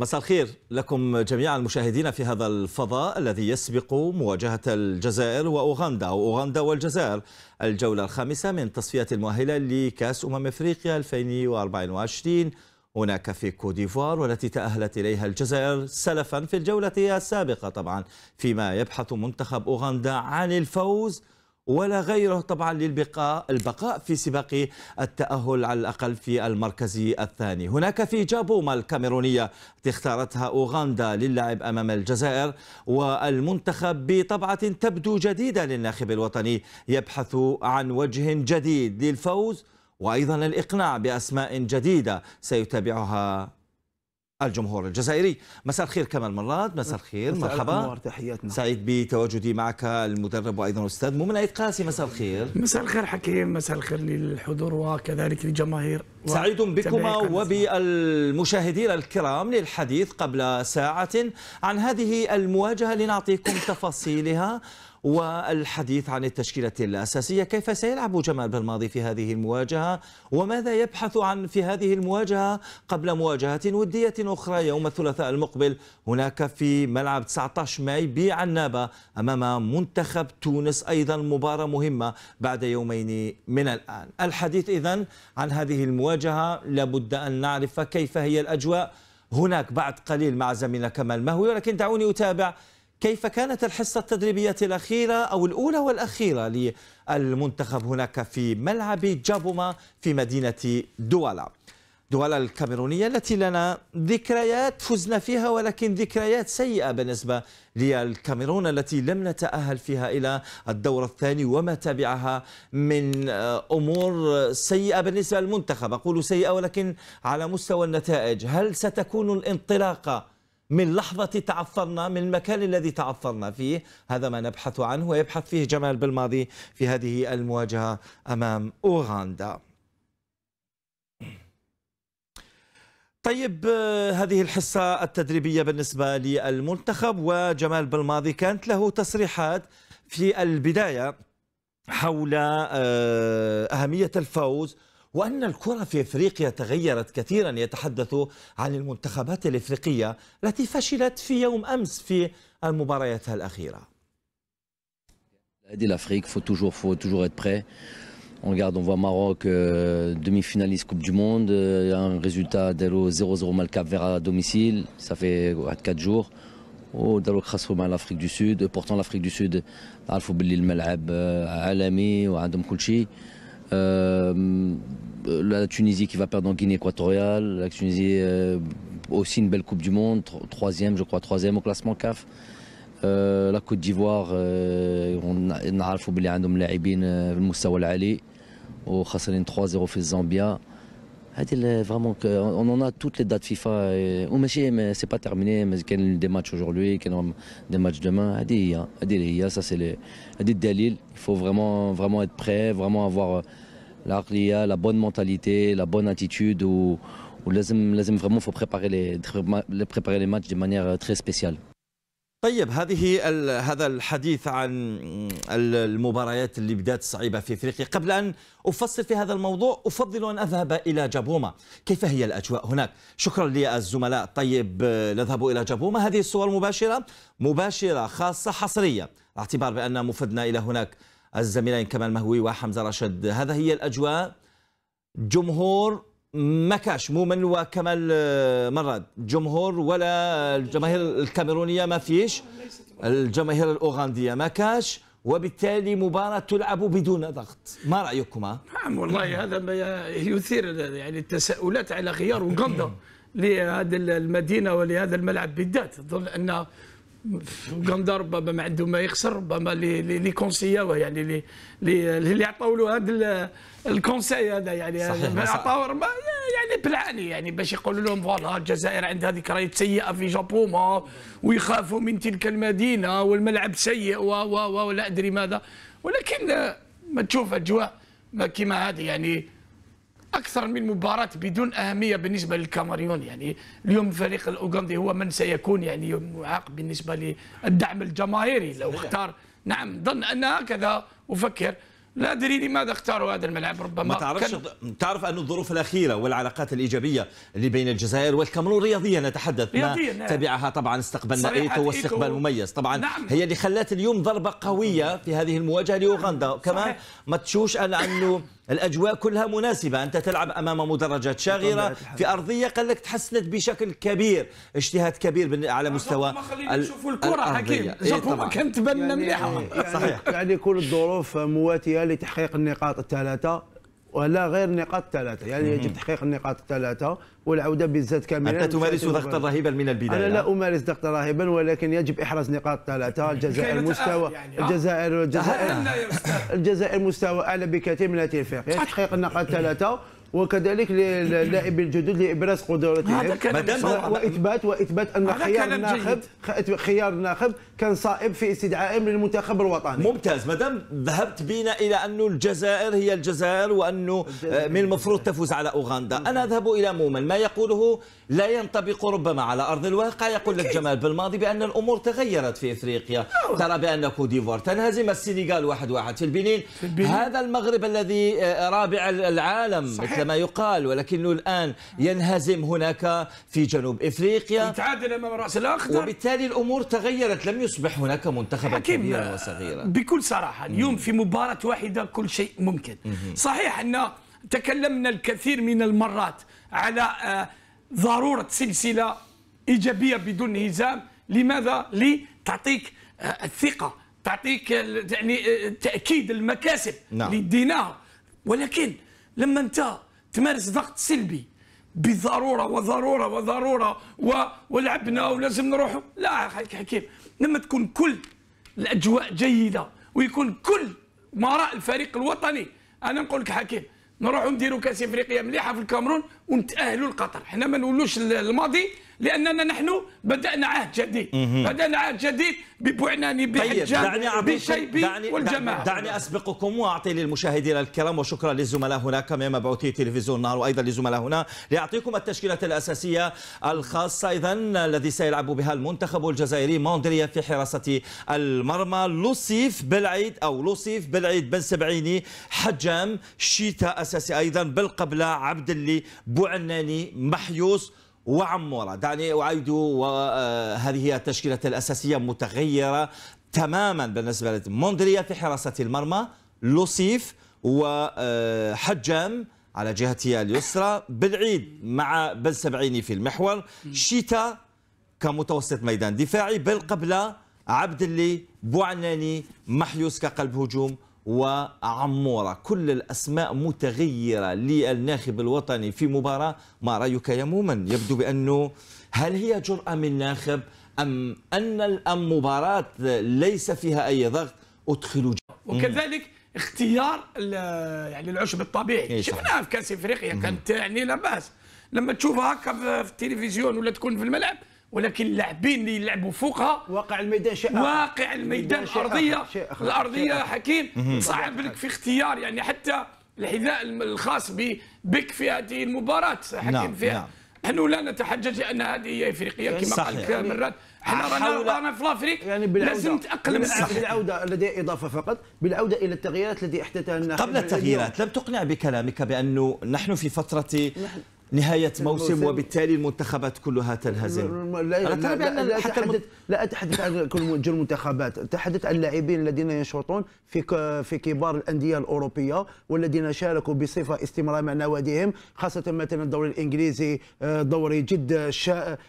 مساء الخير لكم جميعا المشاهدين في هذا الفضاء الذي يسبق مواجهة الجزائر وأوغندا أو أوغندا والجزائر الجولة الخامسة من تصفية المؤهلة لكأس أمم إفريقيا 2024 هناك في كوديفوار والتي تأهلت إليها الجزائر سلفا في الجولة السابقة طبعا فيما يبحث منتخب أوغندا عن الفوز ولا غيره طبعا للبقاء البقاء في سباق التأهل على الأقل في المركز الثاني هناك في جابوما الكاميرونية اختارتها أوغندا للعب أمام الجزائر والمنتخب بطبعة تبدو جديدة للناخب الوطني يبحث عن وجه جديد للفوز وأيضا الإقناع بأسماء جديدة سيتابعها الجمهور الجزائري مساء الخير كمال مراد مساء الخير مرحبا تحياتنا نعم. سعيد بتواجدي معك المدرب وايضا الاستاذ مؤمن عيد قاسي مساء الخير مساء الخير حكيم مساء الخير للحضور وكذلك للجماهير سعيد بكما وبالمشاهدين الكرام للحديث قبل ساعه عن هذه المواجهه لنعطيكم تفاصيلها والحديث عن التشكيلة الأساسية كيف سيلعب جمال بالماضي في هذه المواجهة وماذا يبحث عن في هذه المواجهة قبل مواجهة ودية أخرى يوم الثلاثاء المقبل هناك في ملعب 19 ماي بعنابة أمام منتخب تونس أيضا مباراة مهمة بعد يومين من الآن الحديث إذن عن هذه المواجهة لابد أن نعرف كيف هي الأجواء هناك بعد قليل مع زميلنا كمال مهوي ولكن دعوني أتابع كيف كانت الحصة التدريبية الأخيرة أو الأولى والأخيرة للمنتخب هناك في ملعب جابوما في مدينة دوالا دوالا الكاميرونية التي لنا ذكريات فزنا فيها ولكن ذكريات سيئة بالنسبة للكاميرون التي لم نتأهل فيها إلى الدور الثاني وما تبعها من آه، أمور سيئة بالنسبة للمنتخب أقول سيئة ولكن على مستوى النتائج هل ستكون الانطلاقة من لحظة تعثرنا من المكان الذي تعثرنا فيه هذا ما نبحث عنه ويبحث فيه جمال بالماضي في هذه المواجهة أمام أوغندا طيب هذه الحصة التدريبية بالنسبة للمنتخب وجمال بالماضي كانت له تصريحات في البداية حول آه، أهمية الفوز وأن الكرة في إفريقيا تغيرت كثيرا يتحدث عن المنتخبات الإفريقية التي فشلت في يوم أمس في مبارياتها الأخيرة Aider l'Afrique, faut toujours, faut toujours être prêt. On regarde, on voit Maroc, euh, demi-finaliste Coupe du Monde, euh, un résultat 0-0 mal cap vers à domicile, ça fait 4 jours. Oh, Dalok Khasroum à l'Afrique du Sud, pourtant l'Afrique du Sud, il faut Billy, le Malab, Alami, Adam Kulchi. Euh, la Tunisie qui va perdre en Guinée équatoriale, la Tunisie euh, aussi une belle Coupe du Monde, troisième je crois, troisième au classement CAF. Euh, la Côte d'Ivoire, on a un peu de les le Moussa Ali, au Khassanin 3-0 fait Zambia. Euh, vraiment on en a toutes les dates FIFA ou mais c'est pas terminé mais il y a des matchs aujourd'hui il y a des matchs demain ça c'est les il faut vraiment vraiment être prêt vraiment avoir euh, la bonne mentalité la bonne attitude ou vraiment faut préparer les préparer les matchs de manière euh, très spéciale طيب هذه هذا الحديث عن المباريات اللي بدات صعيبه في افريقيا قبل ان افصل في هذا الموضوع افضل ان اذهب الى جابوما كيف هي الاجواء هناك شكرا للزملاء طيب نذهب الى جابوما هذه الصور مباشره مباشره خاصه حصريه اعتبار بان مفدنا الى هناك الزميلين كمال مهوي وحمزه رشد هذا هي الاجواء جمهور ما كاش من وكما آه، مرات الجمهور ولا الجماهير الكاميرونيه ما فيش الجماهير الاوغنديه ما كاش وبالتالي مباراة تلعب بدون ضغط ما رأيكما؟ نعم والله هذا ما يثير يعني التساؤلات على خيار وقندة لهذه المدينة ولهذا الملعب بالذات أظن أن اوغندا ربما ما عنده ما يخسر ربما لي كونسيا يعني اللي اللي عطاو له هذا الكونسي هذا يعني عطاو يعني بلعني يعني باش يقولوا لهم فوالا الجزائر عندها ذكريات سيئه في جابوما ويخافوا من تلك المدينه والملعب سيء و و و ولا ادري ماذا ولكن ما تشوف اجواء كيما هذه يعني اكثر من مباراه بدون اهميه بالنسبه للكاميرون يعني اليوم الفريق الاوغندي هو من سيكون يعني معاق بالنسبه للدعم الجماهيري لو اختار نعم ظن ان هكذا افكر لا ادري لماذا اختاروا هذا الملعب ربما ما تعرفش كان... تعرف ان الظروف الاخيره والعلاقات الايجابيه اللي بين الجزائر والكاميرون رياضيا نتحدث رياضيا ما نعم. تبعها طبعا استقبلنا ايتو واستقبال مميز طبعا نعم. هي اللي خلات اليوم ضربه قويه في هذه المواجهه لاوغندا كما ما تشوش انه الاجواء كلها مناسبه انت تلعب امام مدرجات شاغره في ارضيه قال لك تحسنت بشكل كبير اجتهاد كبير على مستوى نشوفوا الكره حكيم الحكومه كانت تبان مليحه يعني صحيح يعني كل الظروف مواتيه لتحقيق النقاط الثلاثه ولا غير نقاط ثلاثة يعني يجب تحقيق النقاط الثلاثة والعودة بزاد كاملة أنت تمارس ضغطا رهيبا من البداية أنا لا أمارس ضغطا رهيبا ولكن يجب إحراز نقاط ثلاثة الجزائر مستوى يعني آه. الجزائر الجزائر الجزائر مستوى أعلى بكثير من تلفيق تحقيق النقاط الثلاثة وكذلك للاعبين الجدد لابراز قدراتهم واثبات واثبات ان خيار الناخب خيار الناخب كان صائب في استدعائهم للمنتخب الوطني ممتاز مدام ذهبت بنا الى انه الجزائر هي الجزائر وانه آه، من المفروض تفوز على اوغندا انا اذهب الى مومن ما يقوله لا ينطبق ربما على أرض الواقع يقول لك جمال بالماضي بأن الأمور تغيرت في إفريقيا ترى بأن كوديفوار تنهزم السنغال واحد واحد في البنين. في البنين هذا المغرب الذي آه، رابع العالم صحيح. مثل ما يقال ولكنه الآن ينهزم هناك في جنوب إفريقيا يتعادل أمام رأس الأخضر وبالتالي الأمور تغيرت لم يصبح هناك منتخبا كبيرا وصغيرا آه، بكل صراحة اليوم في مباراة واحدة كل شيء ممكن صحيح أن تكلمنا الكثير من المرات على آه، ضروره سلسله ايجابيه بدون هزام لماذا لتعطيك آه، الثقه تعطيك يعني آه، تاكيد المكاسب نعم. اللي ولكن لما انت تمارس ضغط سلبي بضروره وضروره وضروره و... ولعبنا ولازم نروحوا لا حكيم لما تكون كل الاجواء جيده ويكون كل رأى الفريق الوطني انا نقول لك حكيم نروحوا نديروا كاس افريقيا مليحه في الكاميرون ونتاهلوا لقطر حنا ما نولوش الماضي لاننا نحن بدانا عهد جديد بدانا عهد جديد ببعناني طيب، بحجان بشيبي والجماعه دعني اسبقكم واعطي للمشاهدين الكرام وشكرا للزملاء هناك من مبعوثي تلفزيون النهار وايضا للزملاء هنا لاعطيكم التشكيله الاساسيه الخاصه اذا الذي سيلعب بها المنتخب الجزائري موندريا في حراسه المرمى لوصيف بالعيد او لوصيف بالعيد بن سبعيني حجام شيتا اساسي ايضا بالقبله عبد اللي بعناني محيوس وعمورة دعني أعيد وهذه هي التشكيلة الأساسية متغيرة تماما بالنسبة لموندريا في حراسة المرمى لوسيف وحجام على جهتها اليسرى بالعيد مع بالسبعيني في المحور شيتا كمتوسط ميدان دفاعي بالقبلة عبد اللي بوعناني محيوس كقلب هجوم وعمورة كل الأسماء متغيرة للناخب الوطني في مباراة ما رأيك يا مومن يبدو بأنه هل هي جرأة من ناخب أم أن الأم مباراة ليس فيها أي ضغط أدخل وكذلك اختيار يعني العشب الطبيعي إيه، شفناها في كاس افريقيا كانت يعني لا باس لما تشوفها هكا في التلفزيون ولا تكون في الملعب ولكن اللاعبين اللي يلعبوا فوقها واقع الميدان شيء واقع الميدان شيء الارضيه شيء أخر. الارضيه شيء حكيم صعب لك في اختيار يعني حتى الحذاء الخاص بك في هذه المباراه حكيم نعم فيها نعم. نحن لا نتحجج لان هذه هي افريقيا كما قلت لك مرات احنا رانا رانا في لافريك يعني لازم تاقلم بالعوده لدي اضافه فقط بالعوده الى التغييرات التي احدثها قبل التغييرات لم تقنع بكلامك بانه نحن في فتره نحن نهاية موسم وبالتالي المنتخبات كلها تنهزم لا لا, لا, لا, لا, أتحدث لا أتحدث عن كل المنتخبات أتحدث عن اللاعبين الذين ينشطون في في كبار الأندية الأوروبية والذين شاركوا بصفة استمرار مع نواديهم خاصة مثلا الدوري الإنجليزي آه، دوري جد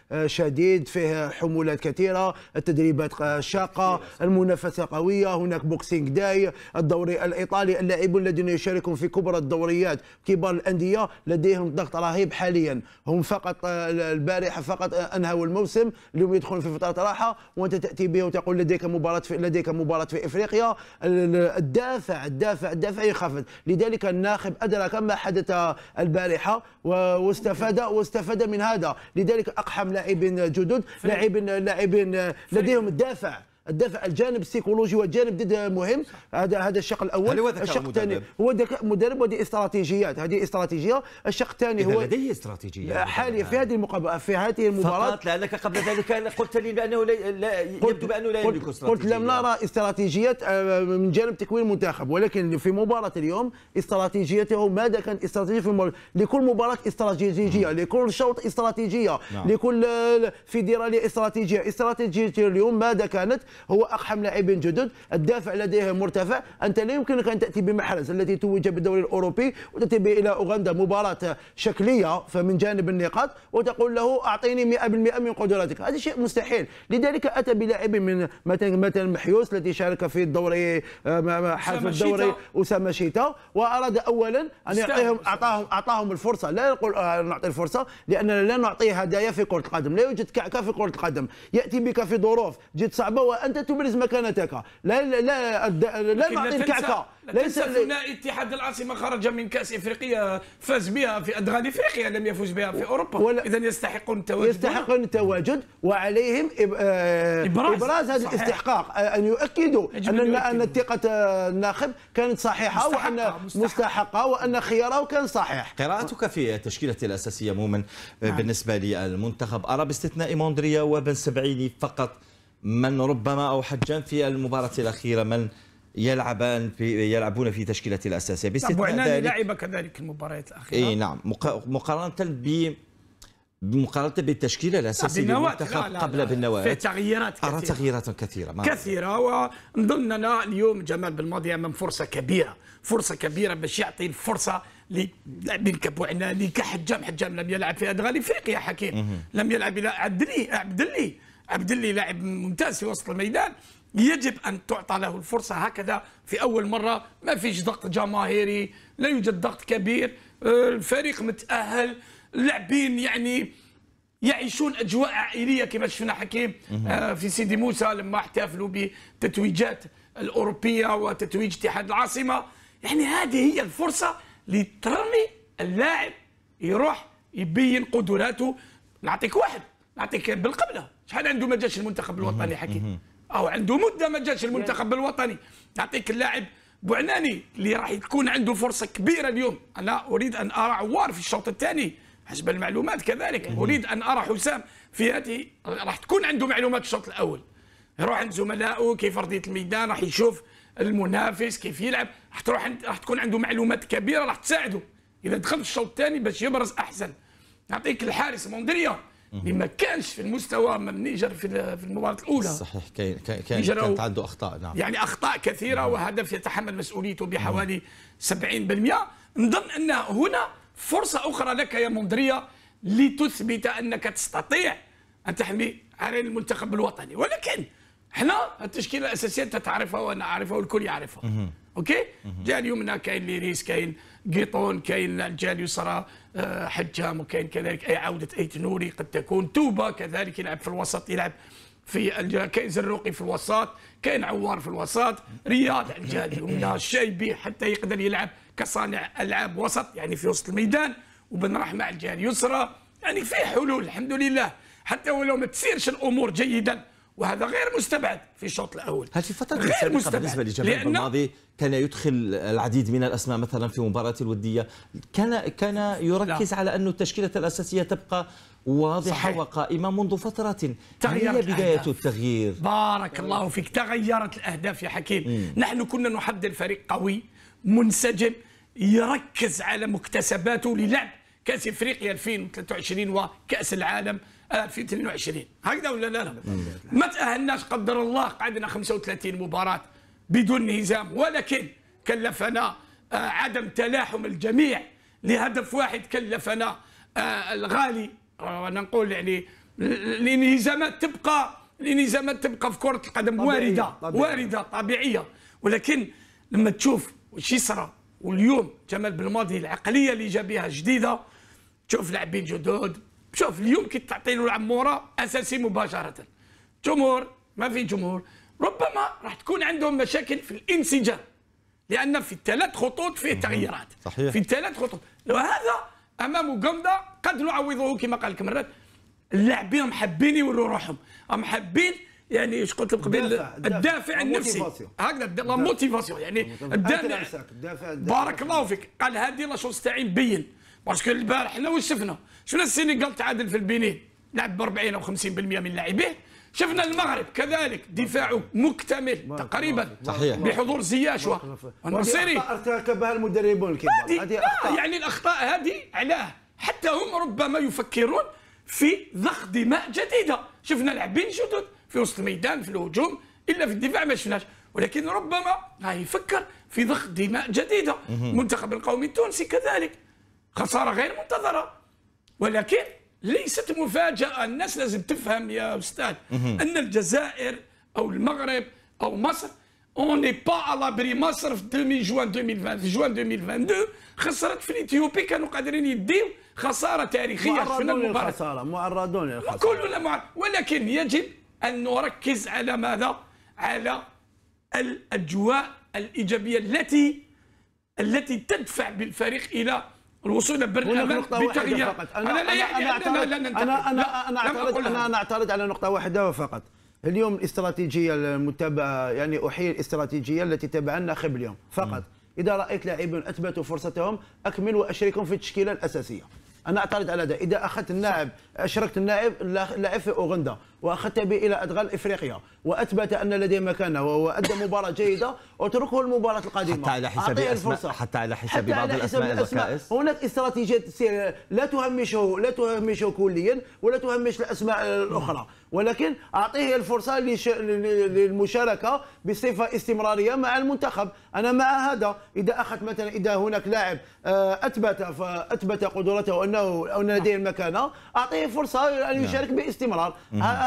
آه، شديد فيه حمولات كثيرة التدريبات شاقة المنافسة قوية هناك بوكسينج داي الدوري الإيطالي اللاعبون الذين يشاركون في كبرى الدوريات كبار الأندية لديهم ضغط رهيب اللاعب حاليا هم فقط آه، البارحه فقط آه، انهوا الموسم اليوم يدخلون في فتره راحه وانت تاتي به وتقول لديك مباراه في لديك مباراه في افريقيا الدافع الدافع الدافع يخفض لذلك الناخب ادرك ما حدث البارحه واستفاد واستفاد من هذا لذلك اقحم لاعبين جدد لاعبين لاعبين آه، لديهم الدافع الدافع الجانب السيكولوجي والجانب ضد مهم هذا هذا الشق الاول هو الشق الثاني هو ذكاء مدرب وهذه استراتيجيات هذه استراتيجيه الشق الثاني هو لديه استراتيجيه حاليا في هذه المقابله في هذه المباراه فقط لانك قبل ذلك قلت لي بانه لا, يبدو بانه لا يملك استراتيجيه قلت لم نرى استراتيجيات آه، من جانب تكوين المنتخب ولكن في مباراه اليوم استراتيجيته ماذا كانت استراتيجيه في المباراة. لكل مباراه استراتيجيه نعم. لكل شوط استراتيجيه نعم. لكل آه، فيدراليه استراتيجيه استراتيجيه اليوم ماذا كانت هو أقحم لاعبين جدد الدافع لديه مرتفع أنت لا يمكنك أن تأتي بمحرز التي توج بالدوري الأوروبي وتأتي به إلى أوغندا مباراة شكلية فمن جانب النقاط وتقول له أعطيني 100% من قدراتك هذا شيء مستحيل لذلك أتى بلاعب من مثلا مثلا محيوس الذي شارك في الدوري آه، حلف الدوري أسامة شيتا وأراد أولا أن يعطيهم أعطاهم أعطاهم الفرصة لا نقول آه، نعطي الفرصة لأننا لا نعطيه هدايا في كرة القدم لا يوجد كعكة في كرة القدم يأتي بك في ظروف جد صعبة أنت تبرز مكانتك لا لا لا, لا نعطي الكعكة ليس ثنائي اتحاد العاصمة خرج من كأس إفريقيا فاز بها في أدغال إفريقيا لم يفز بها في أوروبا إذا يستحقون التواجد يستحقون التواجد وعليهم آه، إبراز, إبراز هذا الاستحقاق آه، أن يؤكدوا أن أن ثقة الناخب كانت صحيحة مستحقة وأن مستحقة, مستحقة وأن خياره كان صحيح قراءتك في تشكيلة الأساسية مومن آه، نعم. بالنسبة للمنتخب أرى باستثناء موندريا وبن سبعيني فقط من ربما او حجان في المباراه الاخيره من يلعبان في يلعبون في تشكيلة الأساسية نعم، باستثناء ذلك لعب كذلك المباريات الأخيرة إيه نعم مقارنة ب مقارنة بالتشكيلة الأساسية آه، للمنتخب قبل بالنواه في تغييرات كثيرة أرى تغييرات كثيرة ما كثيرة ونظن أن اليوم جمال بالماضي أمام فرصة كبيرة فرصة كبيرة باش يعطي الفرصة لاعبين كبوعنا اللي كحجام حجام لم يلعب في أدغال افريقيا حكيم لم يلعب الى عبد عبد عبد اللي لاعب ممتاز في وسط الميدان يجب أن تعطى له الفرصة هكذا في أول مرة ما فيش ضغط جماهيري لا يوجد ضغط كبير الفريق متأهل اللاعبين يعني يعيشون اجواء عائليه كما شفنا حكيم آه، في سيدي موسى لما احتفلوا بتتويجات الاوروبيه وتتويج اتحاد العاصمه يعني هذه هي الفرصه لترمي اللاعب يروح يبين قدراته نعطيك واحد نعطيك بالقبله شحال عنده ما جاش المنتخب الوطني حكي او عنده مده ما جاش المنتخب يعني الوطني نعطيك اللاعب بوعناني اللي راح تكون عنده فرصه كبيره اليوم انا اريد ان ارى عوار في الشوط الثاني حسب المعلومات كذلك اريد ان ارى حسام في هذه راح تكون عنده معلومات الشوط الاول يروح عند زملائه كيف ارضيه الميدان راح يشوف المنافس كيف يلعب راح تروح راح تكون عنده معلومات كبيره راح تساعده اذا دخل الشوط الثاني باش يبرز احسن نعطيك الحارس موندريا اللي ما كانش في المستوى من نيجر في المباراه الاولى صحيح كاين كاين كانت عنده اخطاء نعم يعني اخطاء كثيره وهدف يتحمل مسؤوليته بحوالي 70% نظن ان هنا فرصه اخرى لك يا موندريا لتثبت انك تستطيع ان تحمي على المنتخب الوطني ولكن احنا التشكيله الاساسيه انت تعرفها وانا اعرفها والكل يعرفها اوكي جا اليمنى كاين ليريس كاين قيطون كاين الجهه اليسرى آه، حجام وكاين كذلك أي عودة أيت نوري قد تكون توبة كذلك يلعب في الوسط يلعب في كاين زروقي في الوسط كاين عوار في الوسط رياض الجادي ومنها الشايبي حتى يقدر يلعب كصانع العاب وسط يعني في وسط الميدان وبن رحمه على الجهه اليسرى يعني في حلول الحمد لله حتى ولو ما تسيرش الامور جيدا وهذا غير مستبعد في الشوط الاول هل في فتره غير مستبعد بالنسبه لجمال الماضي كان يدخل العديد من الاسماء مثلا في مباراه الوديه كان كان يركز لا. على انه التشكيله الاساسيه تبقى واضحه صحيح. وقائمه منذ فتره تغيرت هي بدايه التغيير بارك الله فيك تغيرت الاهداف يا حكيم مم. نحن كنا نحضر فريق قوي منسجم يركز على مكتسباته للعب كاس افريقيا 2023 وكاس العالم 2022 هكذا ولا لا ما نعم. تأهلناش قدر الله قعدنا 35 مباراة بدون هزام ولكن كلفنا آه، عدم تلاحم الجميع لهدف واحد كلفنا آه، الغالي وانا آه، نقول يعني الانهزامات تبقى الانهزامات تبقى في كره القدم وارده طبيعية. وارده طبيعيه ولكن لما تشوف وش يصرى واليوم جمال بالماضي العقليه اللي جا بها جديده تشوف لاعبين جدد شوف اليوم كي تعطي له العموره اساسي مباشره جمهور ما في جمهور ربما راح تكون عندهم مشاكل في الانسجام لان في الثلاث خطوط فيه تغييرات صحيح. في الثلاث خطوط وهذا امام جمده قد نعوضه كما قال لك مرات اللاعبين محبين يوروا روحهم محبين يعني اش قلت لك قبل الدافع النفسي هكذا لا موتيفاسيون يعني الدافع بارك الله فيك قال هذه لا شوز تاعي مبين باسكو البارح واش شفنا شفنا السينغال تعادل في البنين لعب ب 40 او 50% من لاعبيه شفنا المغرب كذلك دفاعه مكتمل تقريبا صحيح بحضور زياش والنصيري ارتكبها المدربون الكبار هذه يعني الاخطاء هذه علاه حتى هم ربما يفكرون في ضخ دماء جديده شفنا لاعبين جدد في وسط الميدان في الهجوم الا في الدفاع ما شفناش ولكن ربما ها يفكر في ضخ دماء جديده المنتخب القومي التونسي كذلك خساره غير منتظره ولكن ليست مفاجاه الناس لازم تفهم يا استاذ ان الجزائر او المغرب او مصر أوني با على بري مصر في دومي جوان 2020 في جوان 2022 خسرت في الاثيوبي كانوا قادرين يديو خساره تاريخيه في المباراه معرضون للخساره كلنا معرض ولكن يجب ان نركز على ماذا؟ على الاجواء الايجابيه التي التي تدفع بالفريق الى الوصول الى برنامج بتغيير انا, أنا لا أنا, يعني- أنا, أنا, أنا, أنا, أنا, أعترض أنا, أنا أعترض على نقطة واحدة فقط اليوم الاستراتيجية المتبعة يعني أحيي الاستراتيجية التي تبع الناخب اليوم فقط إذا رأيت لاعبين أثبتوا فرصتهم أكمل وأشركهم في التشكيلة الأساسية أنا أعترض على هذا إذا أخذت اللاعب أشركت اللاعب اللاعب في أوغندا واخذت به الى ادغال افريقيا واثبت ان لديه مكانه وهو ادى مباراه جيده اتركه المباراه القادمه حتى على حساب الفرصه حتى على حساب حتى بعض على حساب الاسماء, الأسماء. هناك استراتيجيه تسير لا تهمشه لا تهمشه كليا ولا تهمش الاسماء الاخرى ولكن اعطيه الفرصه للمشاركه بصفه استمراريه مع المنتخب انا مع هذا اذا اخذت مثلا اذا هناك لاعب آه، اثبت فاثبت قدرته انه ان لديه المكانه اعطيه فرصه ان نعم. يشارك باستمرار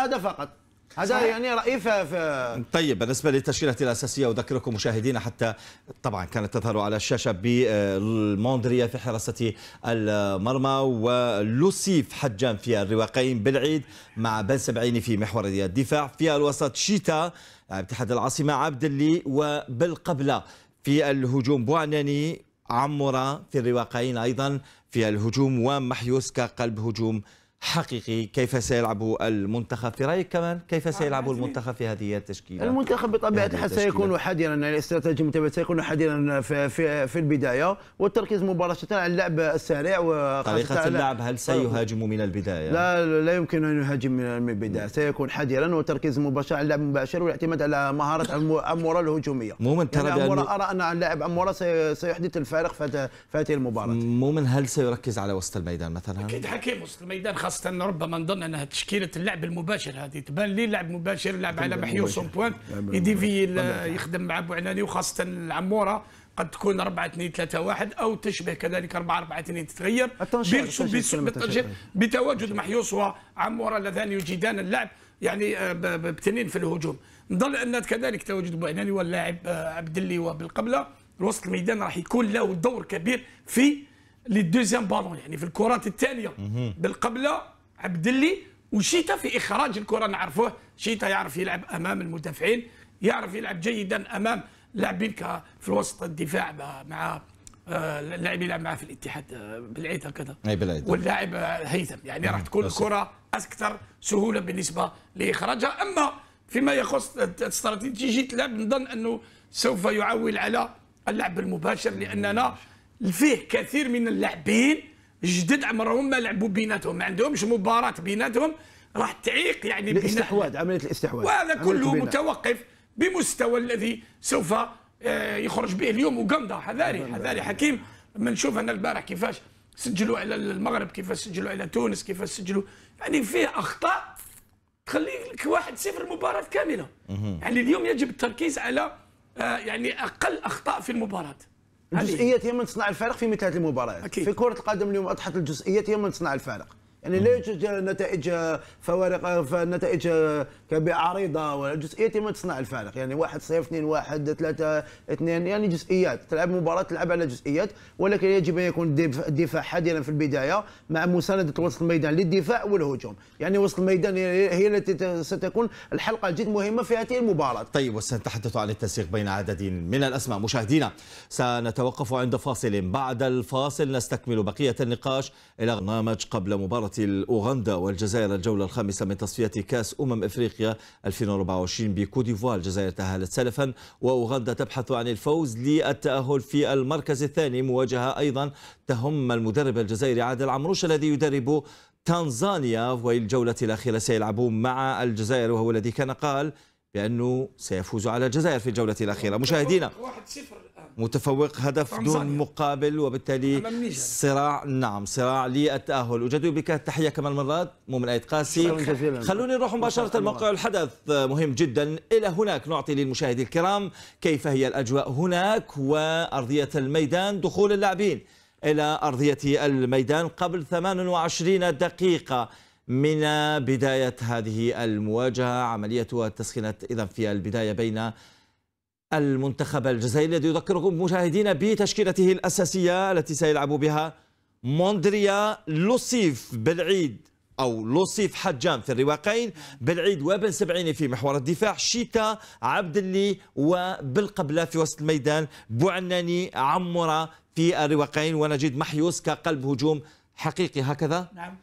هذا فقط هذا صحيح. يعني رايي في طيب بالنسبه للتشكيلة الاساسيه اذكركم مشاهدينا حتى طبعا كانت تظهر على الشاشه بالموندريا في حراسه المرمى ولوسيف حجان في الرواقين بالعيد مع بن سبعيني في محور الدفاع في الوسط شيتا اتحاد العاصمه عبد اللي وبالقبله في الهجوم بوعناني عمورة في الرواقين ايضا في الهجوم ومحيوس كقلب هجوم حقيقي كيف سيلعب المنتخب في رايك كمان كيف آه، سيلعب المنتخب في هذه التشكيله المنتخب بطبيعه الحال سيكون حذرا الاستراتيجي المتبع سيكون حذرا في, في في البدايه والتركيز مباشره على اللعب السريع طريقه اللعب هل سيهاجم طيب. من البدايه لا لا يمكن ان يهاجم من البدايه سيكون حذرا والتركيز مباشر على اللعب المباشر والاعتماد على مهاره اموره الهجوميه من يعني ترى يعني ارى ان اللاعب اموره سيحدث الفارق في هذه المباراه من هل سيركز على وسط الميدان مثلا اكيد حكيم وسط الميدان خاص خاصة ربما نظن أنها تشكيلة اللعب المباشر هذه تبان لي لعب مباشر لعب على محيو سون بوان يديفي يخدم مع بوعناني وخاصة العمورة قد تكون 4 2 3 1 او تشبه كذلك 4 4 2 تتغير بتواجد محيوس وعمورة اللذان يجيدان اللعب يعني آه، بتنين في الهجوم نظن ان كذلك تواجد بوعناني واللاعب آه، عبد اللي وبالقبله وسط الميدان راح يكون له دور كبير في لي دوزيام بالون يعني في الكرات الثانيه بالقبله عبد اللي وشيتا في اخراج الكره نعرفوه شيتا يعرف يلعب امام المدافعين يعرف يلعب جيدا امام لاعبين في الوسط الدفاع مع اللاعب آه، يلعب معاه في الاتحاد آه، بالعيد هكذا اي بالعيد واللاعب هيثم يعني راح تكون الكره اكثر سهوله بالنسبه لاخراجها اما فيما يخص استراتيجيه اللعب نظن انه سوف يعول على اللعب المباشر لاننا فيه كثير من اللاعبين جدد عمرهم ما لعبوا بيناتهم ما عندهمش مباراه بيناتهم راح تعيق يعني الاستحواذ عمليه الاستحواذ وهذا كله متوقف بمستوى الذي سوف آه، يخرج به اليوم اوغندا حذاري حذاري حكيم لما نشوف انا البارح كيفاش سجلوا على المغرب كيفاش سجلوا على تونس كيفاش سجلوا يعني فيه اخطاء تخلي لك واحد صفر المباراه كامله يعني اليوم يجب التركيز على آه، يعني اقل اخطاء في المباراه الجزئيات هي من تصنع الفارق في مثل هذه المباريات في كره القدم اليوم اضحت الجزئيات هي من تصنع الفارق يعني لا يوجد نتائج فوارق نتائج عريضه ولا جزئيات ما تصنع الفارق يعني 1 0 2 1 3 2 يعني جزئيات تلعب مباراه تلعب على جزئيات ولكن يجب ان يكون الدفاع حذرا في البدايه مع مسانده وسط الميدان للدفاع والهجوم يعني وسط الميدان هي التي ستكون الحلقه جد مهمه في هذه المباراه طيب وسنتحدث عن التنسيق بين عدد من الاسماء مشاهدينا سنتوقف عند فاصل بعد الفاصل نستكمل بقيه النقاش الى برنامج قبل مباراه حضرت أوغندا والجزائر الجولة الخامسة من تصفية كأس أمم إفريقيا 2024 بكوديفوار الجزائر تأهلت سلفا وأوغندا تبحث عن الفوز للتأهل في المركز الثاني مواجهة أيضا تهم المدرب الجزائري عادل عمروش الذي يدرب تنزانيا والجولة الأخيرة سيلعب مع الجزائر وهو الذي كان قال بأنه سيفوز على الجزائر في الجولة الأخيرة مشاهدينا متفوق هدف دون مقابل وبالتالي صراع نعم صراع للتأهل أجدد بك التحية كما المرات مؤمن آية قاسي خلوني نروح مباشرة الموقع الحدث مهم جدا إلى هناك نعطي للمشاهدين الكرام كيف هي الأجواء هناك وأرضية الميدان دخول اللاعبين إلى أرضية الميدان قبل 28 دقيقة من بداية هذه المواجهة عملية تسخنت إذا في البداية بين المنتخب الجزائري الذي يذكركم مشاهدينا بتشكيلته الأساسية التي سيلعب بها موندريا لوسيف بالعيد أو لوسيف حجام في الرواقين بالعيد وبن سبعيني في محور الدفاع شيتا عبد اللي وبالقبلة في وسط الميدان بوعناني عمرة في الرواقين ونجد محيوس كقلب هجوم حقيقي هكذا نعم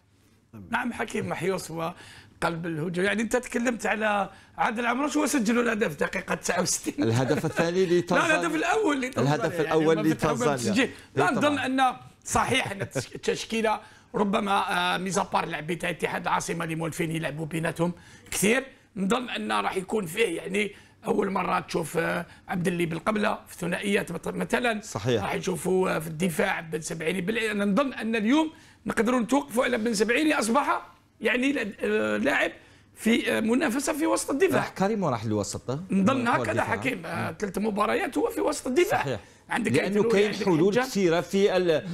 طيب. نعم حكيم محيوس هو قلب الهجوم يعني انت تكلمت على عادل عمروش هو سجلوا الهدف دقيقه 69 الهدف الثاني لتنزانيا لا الهدف الاول لتنزانيا الهدف يعني الاول يعني لتنزانيا لا إيه، نظن ان صحيح ان التشكيله ربما آه، ميزابار لعبي تاع اتحاد العاصمه اللي مولفين يلعبوا بيناتهم كثير نظن ان راح يكون فيه يعني اول مره تشوف آه، عبد اللي بالقبله في ثنائيات مثلا صحيح راح يشوفوا آه، في الدفاع بن سبعيني نظن ان اليوم نقدروا نتوقفوا على بن سبعيني اصبح يعني آه، لاعب في آه، منافسه في وسط الدفاع راح كريم راح لوسط نظن هكذا حكيم آه، ثلاث مباريات هو في وسط الدفاع صحيح. عندك لانه كاين حلول كثيره في ال...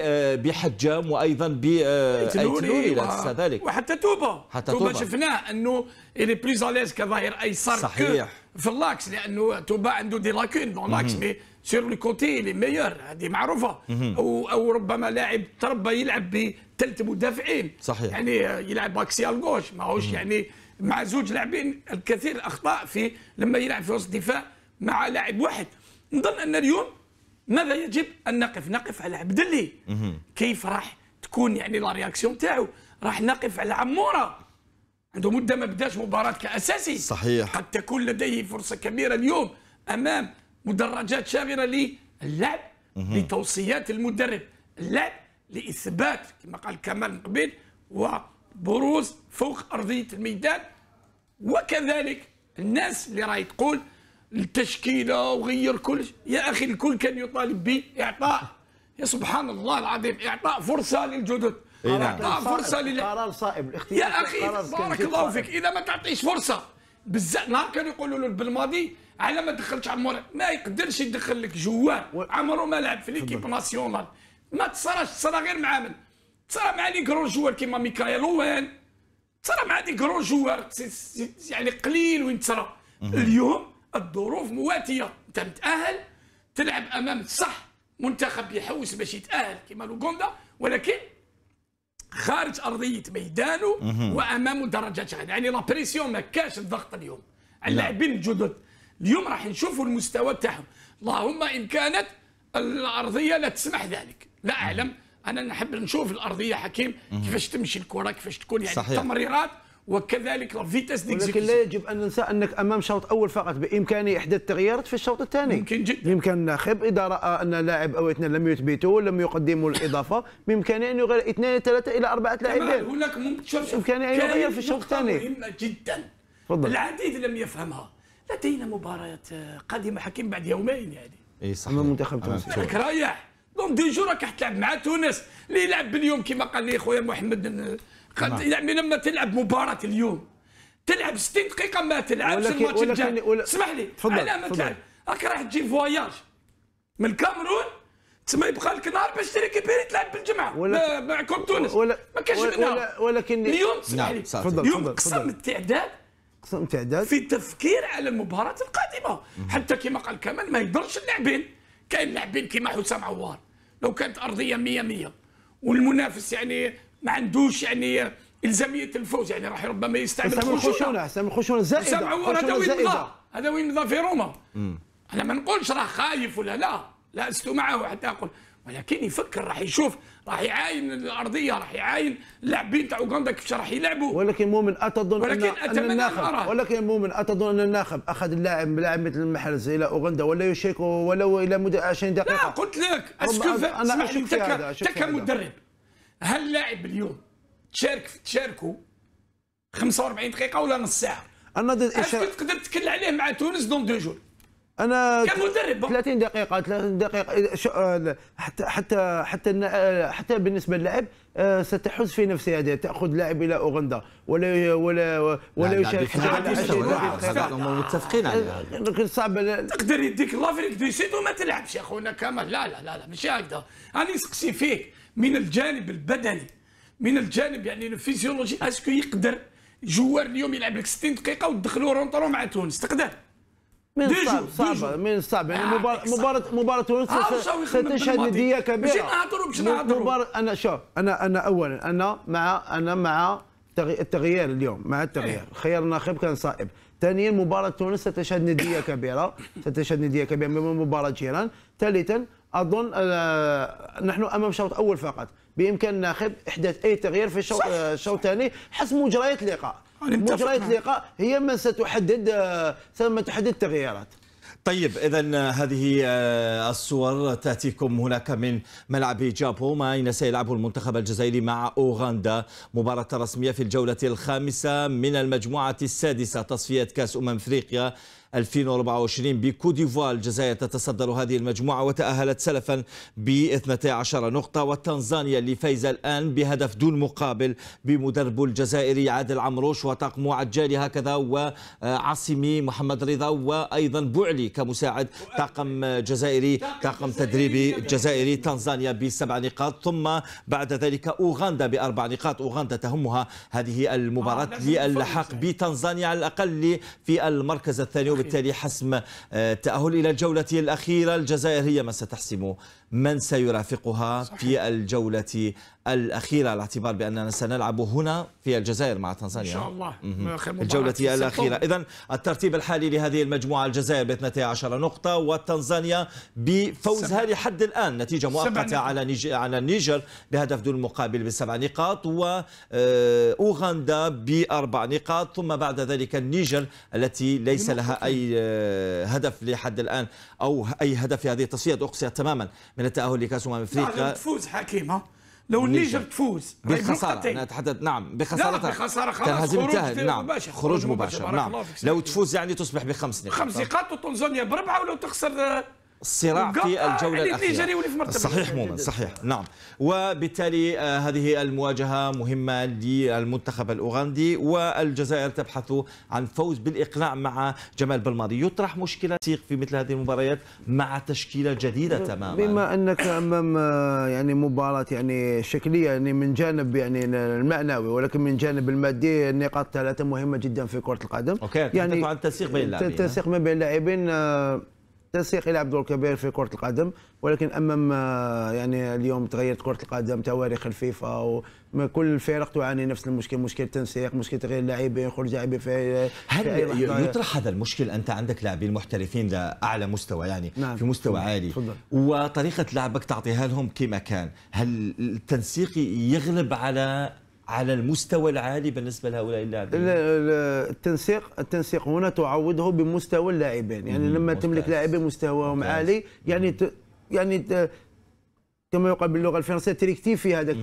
آه، بحجام وايضا بايتنوري ذلك وحتى توبا حتى توبا, توبا شفناه انه الي بليز اليز كظاهر ايسر صحيح في اللاكس لانه توبا عنده دي لاكون دون لاكس مي سير لو كوتي لي ميور هذه معروفه او او ربما لاعب تربى يلعب ثلاث مدافعين صحيح يعني يلعب باكسيال جوش ماهوش يعني مع زوج لاعبين الكثير الاخطاء في لما يلعب في وسط دفاع مع لاعب واحد نظن ان اليوم ماذا يجب ان نقف نقف على عبد اللي كيف راح تكون يعني لا رياكسيون تاعو راح نقف على عموره عنده مده ما بداش مباراه كاساسي صحيح قد تكون لديه فرصه كبيره اليوم امام مدرجات شاغره للعب لتوصيات المدرب اللعب لإثبات كما قال كمال من وبروز فوق أرضية الميدان وكذلك الناس اللي راهي تقول التشكيلة وغير كل يا أخي الكل كان يطالب بإعطاء يا سبحان الله العظيم إعطاء فرصة للجدد نعم. إعطاء فرصة لل قرار صائب الاختيار يا أخي بارك الله فيك إذا ما تعطيش فرصة بزاف نهار كانوا يقولوا له بالماضي على ما دخلتش عمر ما يقدرش يدخل لك جوار عمره ما لعب في ليكيب ناسيونال ما تصراش تصرا غير مع من تصرا مع لي كرون جوار كيما ميكايل اوين تصرا مع دي كرون جوار يعني قليل وين تصرا اليوم الظروف مواتيه انت متاهل تلعب امام صح منتخب يحوس باش يتاهل كيما لوغوندا ولكن خارج ارضيه ميدانه وامام درجات غير يعني لا بريسيون ما كاش الضغط اليوم على نعم. اللاعبين الجدد اليوم راح نشوفوا المستوى تاعهم اللهم ان كانت الارضيه لا تسمح ذلك لا اعلم انا نحب نشوف الارضيه حكيم كيفاش تمشي الكره كيفاش تكون يعني صحيح. التمريرات وكذلك الفيتاس ديكزيكسيون ولكن لا يجب ان ننسى انك امام شوط اول فقط بامكانه احداث تغييرات في الشوط الثاني ممكن جدا بامكان الناخب اذا راى ان لاعب او اثنين لم يثبتوا لم يقدموا الاضافه بامكانه ان يغير اثنين ثلاثه الى اربعه لاعبين هناك ممكن بامكانه ان يغير في الشوط الثاني مهمه جدا فضل. العديد لم يفهمها لدينا مباراه قادمه حكيم بعد يومين يعني اي صح امام المنتخب تونس راك رايح دونك دي جور راك تلعب مع تونس اللي يلعب باليوم كما قال لي خويا محمد قد نعم. يعني لما تلعب مباراه اليوم تلعب 60 دقيقه ما تلعبش الماتش الجاي اسمح لي تفضل ما تلعب راك راح تجي فواياج من الكاميرون تسمى يبقى لك نهار باش تريكيبيري تلعب بالجمعه معكم تونس ما كاش منها ولكن اليوم نعم، تسمح لي اليوم قسم التعداد اقسم تعداد في التفكير على المباراه القادمه حتى كما قال كمال ما يقدرش اللاعبين كاين لاعبين كما حسام عوار لو كانت ارضيه 100 100 والمنافس يعني ما عندوش يعني الزاميه الفوز يعني راح ربما يستعمل الخشونه حسام الخشونه زائده حسام عوار هذا وين مضى هذا وين مضى في روما انا ما نقولش راه خايف ولا لا لا لست معه حتى اقول ولكن يفكر راح يشوف راح يعاين الارضيه راح يعاين اللاعبين تاع اوغندا كيفاش راح يلعبوا ولكن مؤمن اتظن ولكن ان, أن الناخب ولكن مؤمن اتظن ان الناخب اخذ اللاعب لاعب مثل المحرز الى اوغندا ولا يشيك ولو الى مده 20 دقيقه لا قلت لك اسكف انا اشوف انت كمدرب هل لاعب اليوم تشارك تشاركوا 45 دقيقه ولا نص ساعه انا ضد تقدر تكل عليه مع تونس دون دو جور انا كمدرب 30 دقيقه 30 دقيقه آه، حتى حتى حتى آه، حتى بالنسبه للاعب آه، ستحز في نفسها تاخذ لاعب الى اوغندا ولا ولا ولا يشارك متفقين على هذا صعب تقدر يديك لافريك دي سيد وما تلعبش يا خونا كامل لا لا لا, لا ماشي هكذا انا نسقسي فيك من الجانب البدني من الجانب يعني الفيزيولوجي اسكو يقدر جوار اليوم يلعب لك 60 دقيقه وتدخلوا رونطرو مع تونس تقدر من صعب صعبة من صعب يعني آه، مباراة مباراة تونس ستشهد ندية كبيرة باش نهضروا مباراة أنا شوف أنا أنا أولا أنا مع أنا مع التغيير اليوم مع التغيير إيه. خيار الناخب كان صائب ثانيا مباراة تونس ستشهد ندية كبيرة ستشهد ندية كبيرة من مباراة جيران ثالثا أظن آه، نحن أمام شوط أول فقط بإمكان الناخب إحداث أي تغيير في الشوط الثاني آه، حسب مجريات اللقاء مجريات اللقاء هي من ستحدد ثم تحدد التغييرات طيب اذا آه، هذه آه، الصور تاتيكم هناك من ملعب ما اين سيلعب المنتخب الجزائري مع اوغندا مباراه رسميه في الجوله الخامسه من المجموعه السادسه تصفيه كاس امم افريقيا 2024 بكوديفوار ديفوار الجزائر تتصدر هذه المجموعة وتأهلت سلفا ب 12 نقطة وتنزانيا اللي فايزة الآن بهدف دون مقابل بمدرب الجزائري عادل عمروش وطاقم عجالي هكذا وعاصمي محمد رضا وأيضا بوعلي كمساعد طاقم جزائري طاقم تدريبي جزائري تنزانيا بسبع نقاط ثم بعد ذلك أوغندا بأربع نقاط أوغندا تهمها هذه المباراة آه، للحاق بتنزانيا على الأقل في المركز الثاني وبالتالي حسم التأهل آه، إلى الجولة الأخيرة الجزائر هي من ستحسم من سيرافقها في الجولة الأخيرة على اعتبار بأننا سنلعب هنا في الجزائر مع تنزانيا إن شاء الله الجولة الأخيرة إذا الترتيب الحالي لهذه المجموعة الجزائر ب 12 نقطة وتنزانيا بفوزها لحد الآن نتيجة مؤقتة على على النيجر بهدف دون مقابل بسبع نقاط وأوغندا آه، بأربع نقاط ثم بعد ذلك النيجر التي ليس لها أي آه، هدف لحد الآن أو أي هدف في هذه التصفية أقصي تماما من التاهل لكاس امم افريقيا نعم، تفوز حكيم لو النيجر تفوز طيب، بخساره انا اتحدث نعم بخساره بخساره خلاص خروج التاهل نعم مباشر. خروج مباشر, مباشر. نعم لو تفوز يعني تصبح بخمس نقاط خمس نقاط وتنزانيا بربعه ولو تخسر الصراع في الجوله الاخيره صحيح مؤمن صحيح نعم وبالتالي آه، هذه المواجهه مهمه للمنتخب الاوغندي والجزائر تبحث عن فوز بالاقناع مع جمال بلماضي يطرح مشكله في مثل هذه المباريات مع تشكيله جديده تماما بما انك امام آه، يعني مباراه يعني شكليه يعني من جانب يعني المعنوي ولكن من جانب المادي النقاط ثلاثه مهمه جدا في كره القدم أوكي. يعني عن التنسيق بين اللاعبين التنسيق ما بين اللاعبين آه، التنسيق يلعب دور كبير في كره القدم ولكن امام آه، يعني اليوم تغيرت كره القدم تواريخ الفيفا وكل الفرق تعاني نفس المشكل مشكل التنسيق مشكل تغيير اللاعبين خروج لاعبين في هل في يطرح هذا المشكل انت عندك لاعبين محترفين لاعلى مستوى يعني نعم. في مستوى فضل. عالي فضل. وطريقه لعبك تعطيها لهم كما كان هل التنسيق يغلب على على المستوى العالي بالنسبه لهؤلاء اللاعبين التنسيق التنسيق هنا تعوضه بمستوى اللاعبين يعني لما مستعد. تملك لاعبين مستواهم عالي يعني ت... يعني ت... كما يقال باللغه الفرنسيه تريكتيفي في هذاك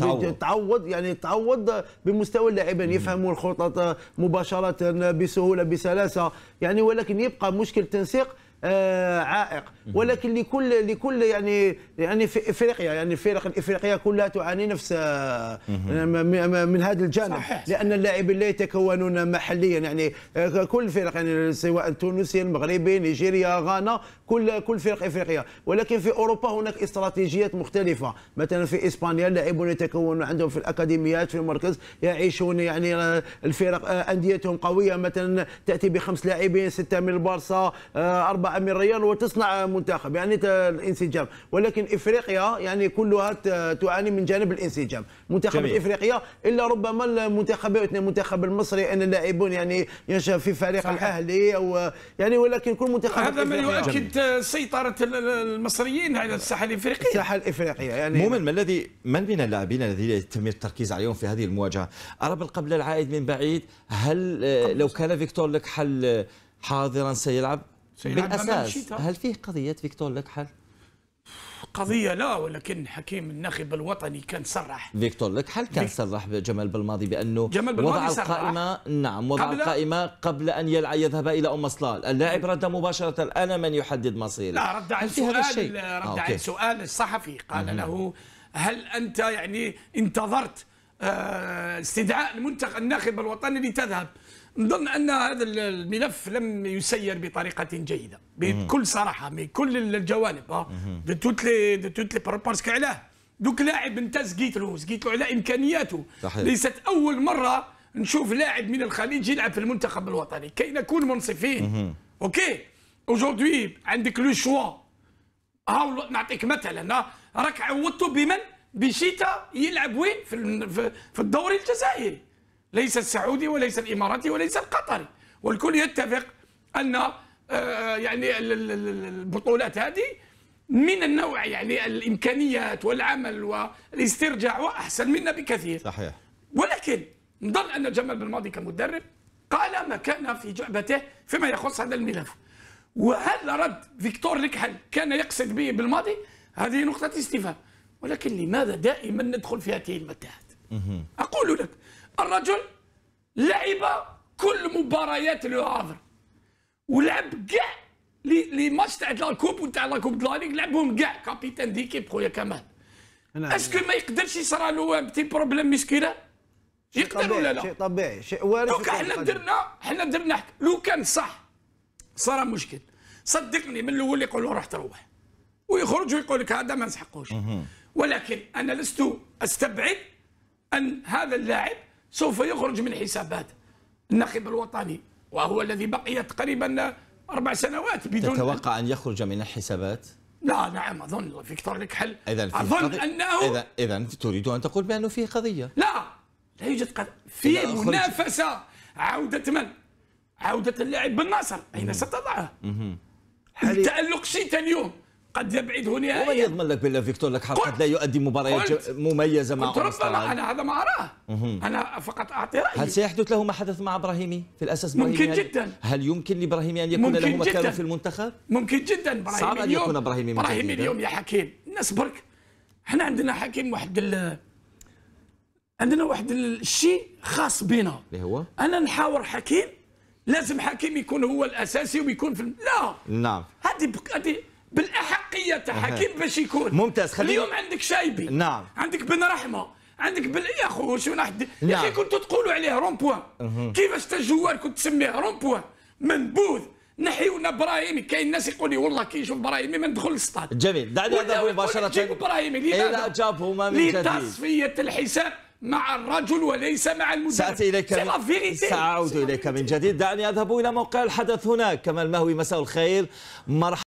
تعوض. تعوض يعني تعوض بمستوى اللاعبين يفهموا الخطط مباشره بسهوله بسلاسه يعني ولكن يبقى مشكل تنسيق آه، عائق ولكن لكل لكل يعني يعني في افريقيا يعني الفرق الافريقيه كلها تعاني نفس آه، من هذا الجانب صحيح. لان اللاعبين لا يتكونون محليا يعني آه، كل فرق يعني سواء تونسي المغربي نيجيريا غانا كل كل فرق افريقيه ولكن في اوروبا هناك استراتيجيات مختلفه مثلا في اسبانيا اللاعبون يتكونون عندهم في الاكاديميات في المركز يعيشون يعني الفرق انديتهم قويه مثلا تاتي بخمس لاعبين سته من البارسا اربعه من ريال وتصنع منتخب يعني الانسجام ولكن افريقيا يعني كلها تعاني من جانب الانسجام منتخب افريقيا الا ربما المنتخبات المنتخب المصري ان اللاعبون يعني ينشأ في فريق الاهلي او يعني ولكن كل منتخب هذا ما يؤكد سيطره المصريين على الساحه الافريقيه الساحه الافريقيه يعني مؤمن ما الذي من من اللاعبين الذي يتم التركيز عليهم في هذه المواجهه عرب القبل العائد من بعيد هل آه، لو كان فيكتور لك حل آه، حاضرا سيلعب بالاساس هل فيه قضيه فيكتور لكحل؟ قضية لا ولكن حكيم الناخب الوطني كان صرح فيكتور لك هل كان صرح جمال بالماضي بأنه جمال بالماضي وضع صرح. القائمة نعم وضع قبل القائمة قبل أن يلعب يذهب إلى أم صلال اللاعب رد مباشرة أنا من يحدد مصيري لا رد عن سؤال رد آه عن سؤال الصحفي قال مم. نعم. له هل أنت يعني انتظرت آه، استدعاء المنتخب الناخب الوطني لتذهب نظن ان هذا الملف لم يسير بطريقه جيده بكل صراحه من كل الجوانب دو توت لي دو توت لي باسكو علاه دوك لاعب انت زقيت له زقيت له على امكانياته صحيح. ليست اول مره نشوف لاعب من الخليج يلعب في المنتخب الوطني كي نكون منصفين اوكي اوجوردي عندك لو شوا هاو نعطيك مثلا راك عوضته بمن بشيتا يلعب وين في في الدوري الجزائري ليس السعودي وليس الاماراتي وليس القطري والكل يتفق ان آه، يعني البطولات هذه من النوع يعني الامكانيات والعمل والاسترجاع واحسن منا بكثير صحيح ولكن نظن ان جمال بن ماضي كمدرب قال ما كان في جعبته فيما يخص هذا الملف وهل رد فيكتور لكحل كان يقصد به بالماضي هذه نقطة استفهام ولكن لماذا دائما ندخل في هذه المتاهات أقول لك الرجل لعب كل مباريات هافر ولعب كاع لي لي ماتش تاع لا كوب وتاع لا كوب دو ليغ لعبهم كاع كابيتان ديكيب خويا كمال اسكو ما يقدرش يصرى له بتي بروبليم مسكينه يقدر ولا لا شيء طبيعي شيء وارد دوكا حنا درنا حنا درنا لو كان صح صار مشكل صدقني من الاول يقول له روح تروح ويخرج ويقول لك هذا ما نسحقوش ولكن انا لست استبعد ان هذا اللاعب سوف يخرج من حسابات الناخب الوطني وهو الذي بقي تقريبا أربع سنوات بدون تتوقع أن يخرج من الحسابات؟ لا نعم أظن فيكتور لك حل إذا في أظن قضي... أنه إذا إذا تريد أن تقول بأنه فيه قضية لا لا يوجد قضية في منافسة عودة من؟ عودة اللاعب ناصر أين ستضعه؟ التألق شئت اليوم قد يبعده نهائيا ومن يضمن لك بالله فيكتور لك قد لا يؤدي مباريات مميزه مع ربما انا هذا ما اراه انا فقط اعطي رايي هل سيحدث له ما حدث مع ابراهيمي في الاساس ممكن هل جدا هل يمكن لابراهيمي ان يكون له مكان في المنتخب ممكن جدا ابراهيم صعب ان يكون ابراهيمي ابراهيمي اليوم يا حكيم الناس برك احنا عندنا حكيم واحد ال... عندنا واحد الشيء خاص بنا اللي هو انا نحاور حكيم لازم حكيم يكون هو الاساسي ويكون في لا نعم هذه هذه بالاحقيه تاعها كيف باش يكون ممتاز خلينا اليوم عندك شايبي نعم عندك بن رحمه عندك بل يا خو شو نحد نعم. يا اخي نعم. كنتوا تقولوا عليه رون بوان كيفاش تا الجوار كنت تسميه رون بوان منبوذ نحيونا ابراهيمي كاين الناس يقول لي والله كي نشوف ابراهيمي ما ندخل للسطاد جميل دعنا نذهب مباشره جيب ابراهيمي الى إيه، ما من جديد لتصفيه الحساب مع الرجل وليس مع المدرب سأتي إليك من... سأعود إليك من جديد دعني أذهب إلى موقع الحدث هناك كمال مهوي مساء الخير مرحبا